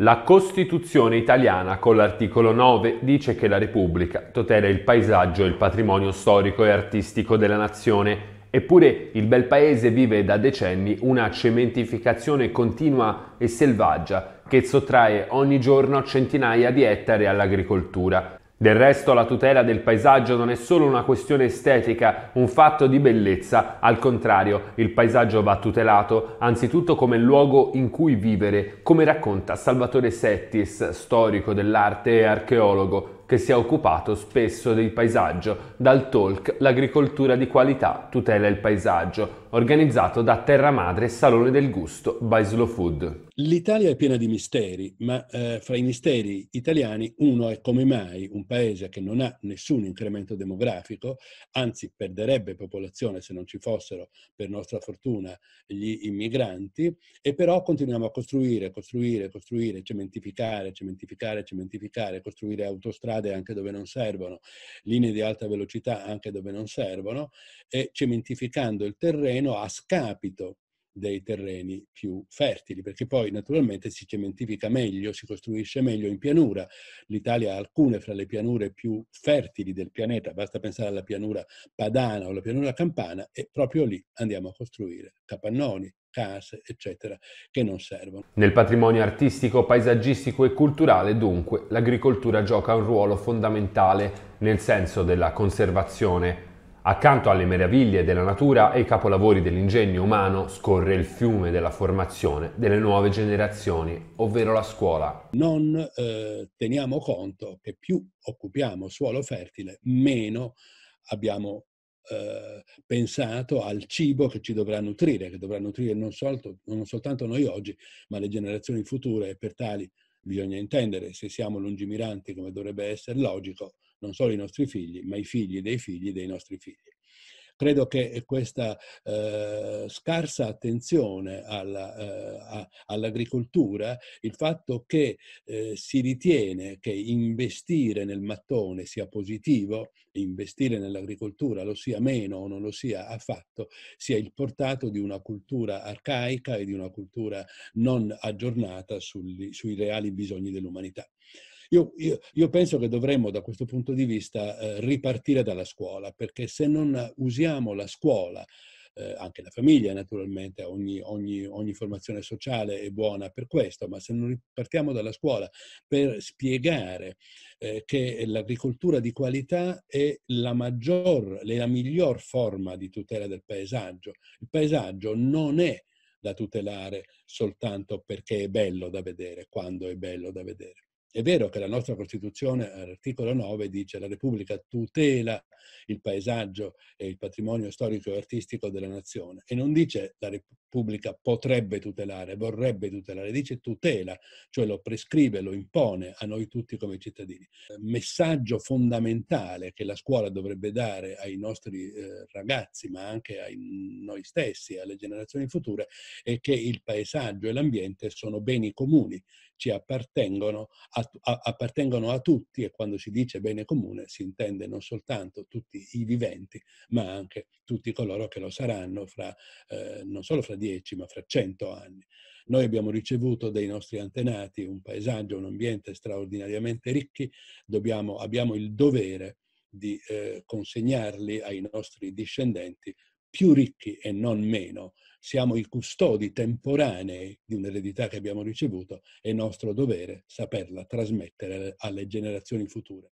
La Costituzione italiana, con l'articolo 9, dice che la Repubblica tutela il paesaggio e il patrimonio storico e artistico della nazione. Eppure il bel paese vive da decenni una cementificazione continua e selvaggia che sottrae ogni giorno centinaia di ettari all'agricoltura. Del resto la tutela del paesaggio non è solo una questione estetica, un fatto di bellezza, al contrario il paesaggio va tutelato anzitutto come luogo in cui vivere, come racconta Salvatore Settis, storico dell'arte e archeologo, che si è occupato spesso del paesaggio, dal talk L'agricoltura di qualità tutela il paesaggio, organizzato da Terra Madre Salone del Gusto by Slow Food. L'Italia è piena di misteri, ma eh, fra i misteri italiani uno è come mai un paese che non ha nessun incremento demografico, anzi perderebbe popolazione se non ci fossero, per nostra fortuna, gli immigranti, e però continuiamo a costruire, costruire, costruire, cementificare, cementificare, cementificare, costruire autostrade anche dove non servono, linee di alta velocità anche dove non servono, e cementificando il terreno a scapito dei terreni più fertili, perché poi naturalmente si cementifica meglio, si costruisce meglio in pianura. L'Italia ha alcune fra le pianure più fertili del pianeta, basta pensare alla pianura padana o alla pianura campana e proprio lì andiamo a costruire capannoni, case, eccetera, che non servono. Nel patrimonio artistico, paesaggistico e culturale, dunque, l'agricoltura gioca un ruolo fondamentale nel senso della conservazione Accanto alle meraviglie della natura e ai capolavori dell'ingegno umano scorre il fiume della formazione delle nuove generazioni, ovvero la scuola. Non eh, teniamo conto che più occupiamo suolo fertile, meno abbiamo eh, pensato al cibo che ci dovrà nutrire, che dovrà nutrire non, solto, non soltanto noi oggi, ma le generazioni future e per tali bisogna intendere se siamo lungimiranti come dovrebbe essere logico, non solo i nostri figli, ma i figli dei figli dei nostri figli. Credo che questa eh, scarsa attenzione alla, eh, all'agricoltura, il fatto che eh, si ritiene che investire nel mattone sia positivo, investire nell'agricoltura lo sia meno o non lo sia affatto, sia il portato di una cultura arcaica e di una cultura non aggiornata sugli, sui reali bisogni dell'umanità. Io, io, io penso che dovremmo da questo punto di vista eh, ripartire dalla scuola, perché se non usiamo la scuola, eh, anche la famiglia naturalmente, ogni, ogni, ogni, formazione sociale è buona per questo, ma se non ripartiamo dalla scuola per spiegare eh, che l'agricoltura di qualità è la maggior, la miglior forma di tutela del paesaggio. Il paesaggio non è da tutelare soltanto perché è bello da vedere, quando è bello da vedere. È vero che la nostra Costituzione, all'articolo eh, 9, dice che la Repubblica tutela il paesaggio e il patrimonio storico e artistico della nazione e non dice la Repubblica potrebbe tutelare, vorrebbe tutelare, dice tutela, cioè lo prescrive, lo impone a noi tutti come cittadini. Messaggio fondamentale che la scuola dovrebbe dare ai nostri eh, ragazzi, ma anche a noi stessi, alle generazioni future, è che il paesaggio e l'ambiente sono beni comuni ci appartengono a, a, appartengono a tutti e quando si dice bene comune si intende non soltanto tutti i viventi, ma anche tutti coloro che lo saranno fra, eh, non solo fra dieci, ma fra cento anni. Noi abbiamo ricevuto dai nostri antenati un paesaggio, un ambiente straordinariamente ricchi, dobbiamo, abbiamo il dovere di eh, consegnarli ai nostri discendenti più ricchi e non meno. Siamo i custodi temporanei di un'eredità che abbiamo ricevuto, è nostro dovere saperla trasmettere alle generazioni future.